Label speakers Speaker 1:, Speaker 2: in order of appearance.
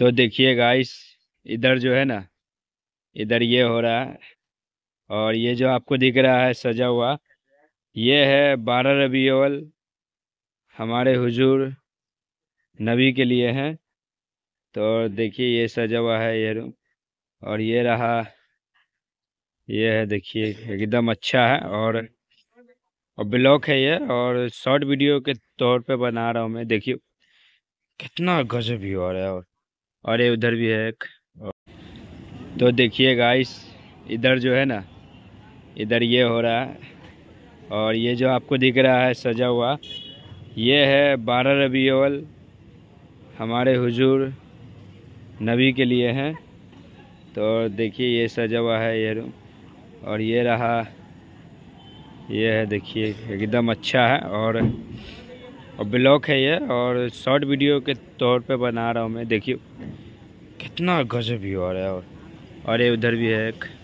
Speaker 1: तो देखिए गाइस इधर जो है ना इधर ये हो रहा है और ये जो आपको दिख रहा है सजा हुआ ये है बारह अवल हमारे हुजूर नबी के लिए हैं तो देखिए ये सजा हुआ है ये रूम और ये रहा ये है देखिए एकदम अच्छा है और और ब्लॉक है ये और शॉर्ट वीडियो के तौर पे बना रहा हूँ मैं देखिए कितना गजब व्यू हो रहा है और और ये उधर भी है एक तो देखिए गाइस इधर जो है ना इधर ये हो रहा है और ये जो आपको दिख रहा है सजा हुआ ये है बारह रबी अवल हमारे हुजूर नबी के लिए हैं तो देखिए ये सजा हुआ है ये रूम और ये रहा ये है देखिए एकदम अच्छा है और और ब्लॉक है ये और शॉर्ट वीडियो के तौर पे बना रहा हूँ मैं देखिए कितना गजब व्यू आ रहा है और और ये उधर भी है एक